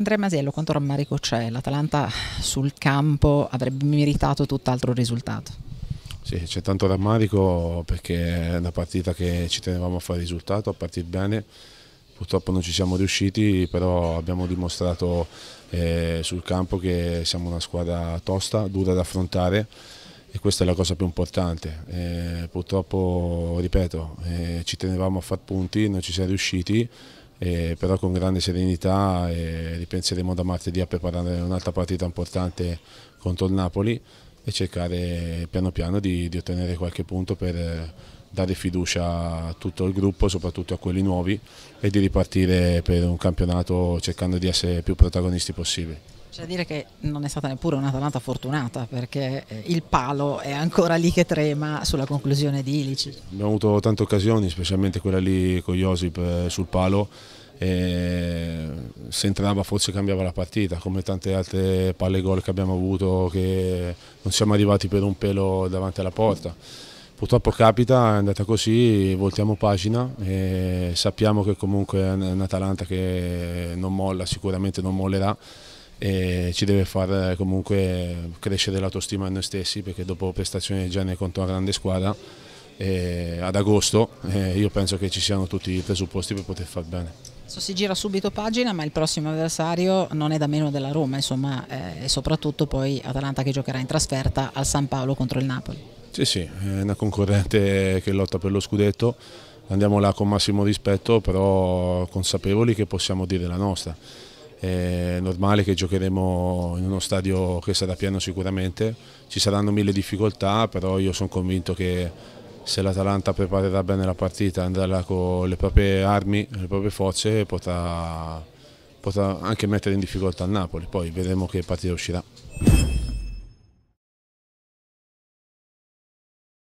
Andrea Masiello, quanto rammarico c'è? L'Atalanta sul campo avrebbe meritato tutt'altro risultato. Sì, c'è tanto rammarico perché è una partita che ci tenevamo a fare risultato, a partire bene. Purtroppo non ci siamo riusciti, però abbiamo dimostrato eh, sul campo che siamo una squadra tosta, dura da affrontare e questa è la cosa più importante. Eh, purtroppo, ripeto, eh, ci tenevamo a far punti, non ci siamo riusciti eh, però con grande serenità eh, ripenseremo da martedì a preparare un'altra partita importante contro il Napoli e cercare piano piano di, di ottenere qualche punto per eh, dare fiducia a tutto il gruppo, soprattutto a quelli nuovi e di ripartire per un campionato cercando di essere più protagonisti possibile. C'è da dire che non è stata neppure un'Atalanta fortunata perché eh, il palo è ancora lì che trema sulla conclusione di Ilici. Abbiamo avuto tante occasioni, specialmente quella lì con Josip eh, sul palo se entrava forse cambiava la partita come tante altre palle gol che abbiamo avuto che non siamo arrivati per un pelo davanti alla porta purtroppo capita, è andata così, voltiamo pagina e sappiamo che comunque è un Atalanta che non molla, sicuramente non mollerà e ci deve far comunque crescere l'autostima a noi stessi perché dopo prestazioni del genere contro una grande squadra eh, ad agosto eh, io penso che ci siano tutti i presupposti per poter far bene. Adesso si gira subito pagina ma il prossimo avversario non è da meno della Roma insomma, eh, e soprattutto poi Atalanta che giocherà in trasferta al San Paolo contro il Napoli. Sì sì, è una concorrente che lotta per lo scudetto, andiamo là con massimo rispetto però consapevoli che possiamo dire la nostra. È normale che giocheremo in uno stadio che sarà pieno sicuramente, ci saranno mille difficoltà però io sono convinto che se l'Atalanta preparerà bene la partita, andrà con le proprie armi, le proprie forze, potrà, potrà anche mettere in difficoltà il Napoli, poi vedremo che partita uscirà.